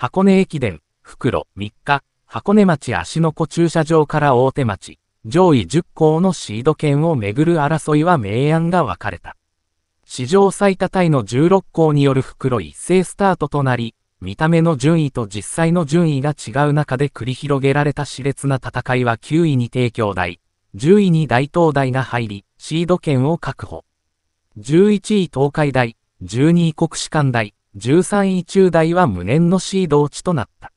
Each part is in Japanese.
箱根駅伝、袋3日、箱根町芦ノ湖駐車場から大手町、上位10校のシード権をめぐる争いは明暗が分かれた。史上最多タイの16校による袋一斉スタートとなり、見た目の順位と実際の順位が違う中で繰り広げられた熾烈な戦いは9位に帝京大、10位に大東大が入り、シード権を確保。11位東海大、12位国士館大、13位中大は無念のシード落ちとなった。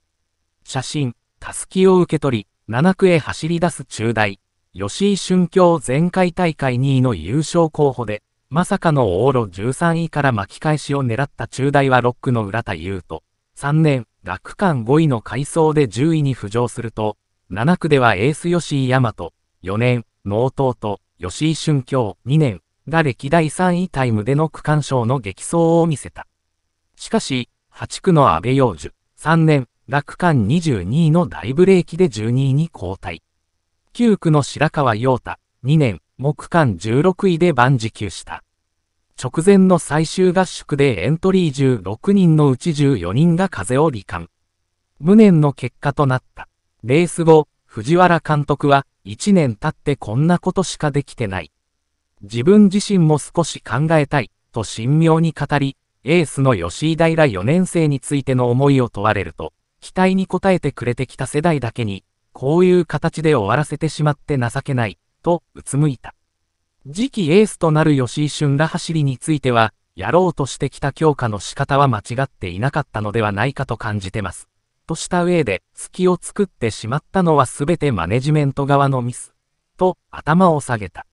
写真、タスキを受け取り、7区へ走り出す中大。吉井俊京前回大会2位の優勝候補で、まさかの往路13位から巻き返しを狙った中大は6区の浦田優斗。3年、学館5位の改装で10位に浮上すると、7区ではエース吉井大和、4年、納刀と吉井俊京2年が歴代3位タイムでの区間賞の激走を見せた。しかし、8区の安倍洋樹、3年、楽観22位の大ブレーキで12位に後退。9区の白川陽太、2年、木間16位で万事休した。直前の最終合宿でエントリー16人のうち14人が風を罹患。無念の結果となった。レース後、藤原監督は、1年経ってこんなことしかできてない。自分自身も少し考えたい、と神妙に語り、エースの吉井平4年生についての思いを問われると、期待に応えてくれてきた世代だけに、こういう形で終わらせてしまって情けない、とうつむいた。次期エースとなる吉井俊ら走りについては、やろうとしてきた強化の仕方は間違っていなかったのではないかと感じてます。とした上で、隙を作ってしまったのは全てマネジメント側のミス。と頭を下げた。